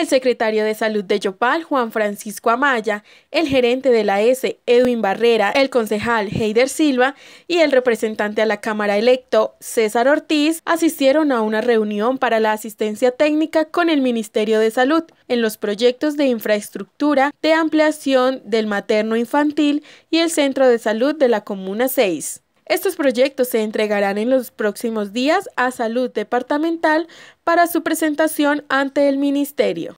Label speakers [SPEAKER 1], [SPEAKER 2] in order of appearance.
[SPEAKER 1] el secretario de Salud de Yopal, Juan Francisco Amaya, el gerente de la S, Edwin Barrera, el concejal Heider Silva y el representante a la Cámara electo, César Ortiz, asistieron a una reunión para la asistencia técnica con el Ministerio de Salud en los proyectos de infraestructura de ampliación del materno infantil y el centro de salud de la Comuna 6. Estos proyectos se entregarán en los próximos días a Salud Departamental para su presentación ante el Ministerio.